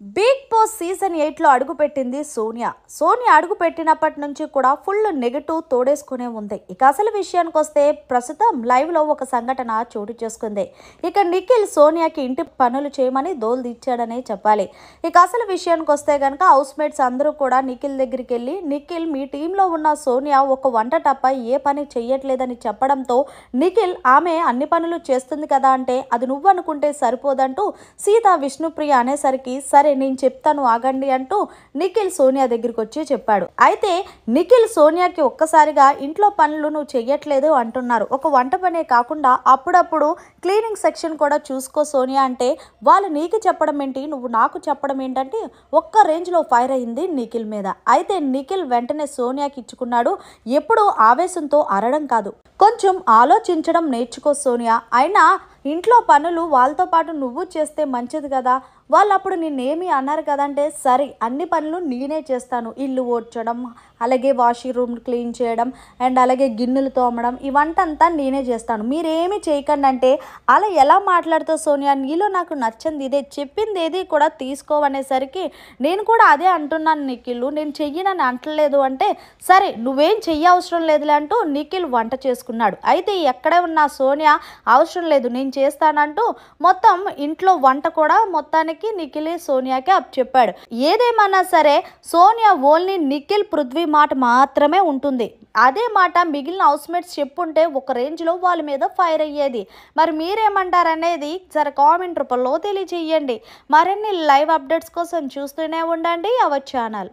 big big season ఎయిట్లో అడుగుపెట్టింది సోనియా సోనియా అడుగుపెట్టినప్పటి నుంచి కూడా ఫుల్ నెగిటివ్ తోడేసుకునే ఉంది ఇక అసలు విషయానికి వస్తే ప్రస్తుతం లైవ్లో ఒక సంఘటన చోటు చేసుకుంది ఇక నిఖిల్ సోనియాకి ఇంటి పనులు చేయమని దోల్దిచ్చాడనే చెప్పాలి ఇక అసలు విషయానికి వస్తే కనుక హౌస్ మేట్స్ అందరూ కూడా నిఖిల్ దగ్గరికి వెళ్ళి నిఖిల్ మీ టీంలో ఉన్న సోనియా ఒక వంట తప్ప ఏ పని చెయ్యట్లేదని చెప్పడంతో నిఖిల్ ఆమె అన్ని పనులు చేస్తుంది కదా అంటే అది నువ్వనుకుంటే సరిపోదంటూ సీత విష్ణుప్రియ అనేసరికి సరే నేను చెప్తాను చేస్తాను ఆగండి అంటూ నిఖిల్ సోనియా దగ్గరికి వచ్చి చెప్పాడు అయితే నిఖిల్ సోనియాకి ఒక్కసారిగా ఇంట్లో పనులు నువ్వు చెయ్యట్లేదు అంటున్నారు ఒక వంట పనే కాకుండా అప్పుడప్పుడు క్లీనింగ్ సెక్షన్ కూడా చూసుకో సోనియా అంటే వాళ్ళు నీకు చెప్పడం ఏంటి నువ్వు నాకు చెప్పడం ఏంటంటే ఒక్క రేంజ్లో ఫైర్ అయింది నిఖిల్ మీద అయితే నిఖిల్ వెంటనే సోనియాకి ఇచ్చుకున్నాడు ఎప్పుడూ ఆవేశంతో అరడం కాదు కొంచెం ఆలోచించడం నేర్చుకో సోనియా అయినా ఇంట్లో పనులు వాళ్ళతో పాటు నువ్వు చేస్తే మంచిది కదా వాళ్ళు అప్పుడు నిన్నేమి అన్నారు కదంటే సరే అన్ని పనులు నేనే చేస్తాను ఇల్లు ఓడ్చడం అలాగే వాషింగ్ రూమ్ క్లీన్ చేయడం అండ్ అలాగే గిన్నెలు తోమడం ఇవంటంతా నేనే చేస్తాను మీరేమి చేయకండి అంటే అలా ఎలా మాట్లాడుతూ సోనియా నీలో నాకు నచ్చింది ఇదే చెప్పింది ఏది కూడా తీసుకోవనేసరికి నేను కూడా అదే అంటున్నాను నిఖిల్ నేను చెయ్యనని అంటలేదు అంటే సరే నువ్వేం చెయ్యి అవసరం లేదులే అంటూ నిఖిల్ వంట చేసుకున్నాడు అయితే ఎక్కడే ఉన్న సోనియా అవసరం లేదు నేను చేస్తానంటూ మొత్తం ఇంట్లో వంట కూడా మొత్తానికి నిఖిల్ సోనియాకి అప్ చెప్పాడు ఏదేమన్నా సరే సోనియా ఓన్లీ నిఖిల్ పృథ్వీ మాట మాత్రమే ఉంటుంది అదే మాట మిగిలిన హౌస్మేట్స్ చెప్పుంటే ఒక రేంజ్లో వాళ్ళ మీద ఫైర్ అయ్యేది మరి మీరేమంటారనేది జర కామెంట్ రూపంలో తెలియజేయండి మరిన్ని లైవ్ అప్డేట్స్ కోసం చూస్తూనే ఉండండి అవర్ ఛానల్